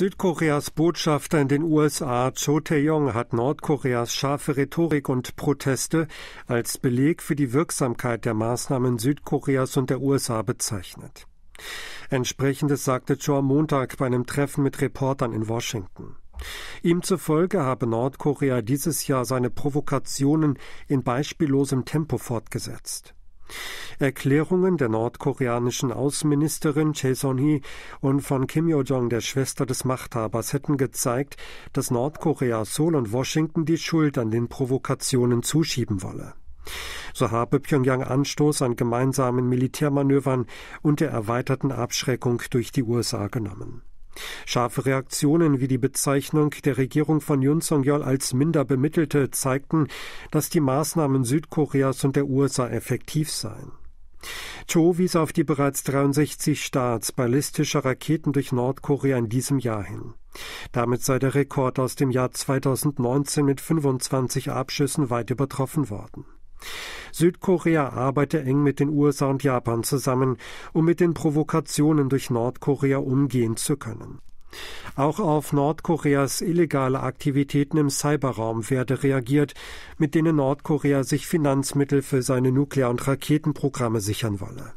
Südkoreas Botschafter in den USA Cho Tae-yong hat Nordkoreas scharfe Rhetorik und Proteste als Beleg für die Wirksamkeit der Maßnahmen Südkoreas und der USA bezeichnet. Entsprechendes sagte Cho am Montag bei einem Treffen mit Reportern in Washington. Ihm zufolge habe Nordkorea dieses Jahr seine Provokationen in beispiellosem Tempo fortgesetzt. Erklärungen der nordkoreanischen Außenministerin Choi Son-hee und von Kim Yo-jong, der Schwester des Machthabers, hätten gezeigt, dass Nordkorea Seoul und Washington die Schuld an den Provokationen zuschieben wolle. So habe Pyongyang Anstoß an gemeinsamen Militärmanövern und der erweiterten Abschreckung durch die USA genommen. Scharfe Reaktionen wie die Bezeichnung der Regierung von Yun Song-yeol als minder bemittelte zeigten, dass die Maßnahmen Südkoreas und der USA effektiv seien. Cho wies auf die bereits 63 Starts ballistischer Raketen durch Nordkorea in diesem Jahr hin. Damit sei der Rekord aus dem Jahr 2019 mit 25 Abschüssen weit übertroffen worden. Südkorea arbeite eng mit den USA und Japan zusammen, um mit den Provokationen durch Nordkorea umgehen zu können. Auch auf Nordkoreas illegale Aktivitäten im Cyberraum werde reagiert, mit denen Nordkorea sich Finanzmittel für seine Nuklear- und Raketenprogramme sichern wolle.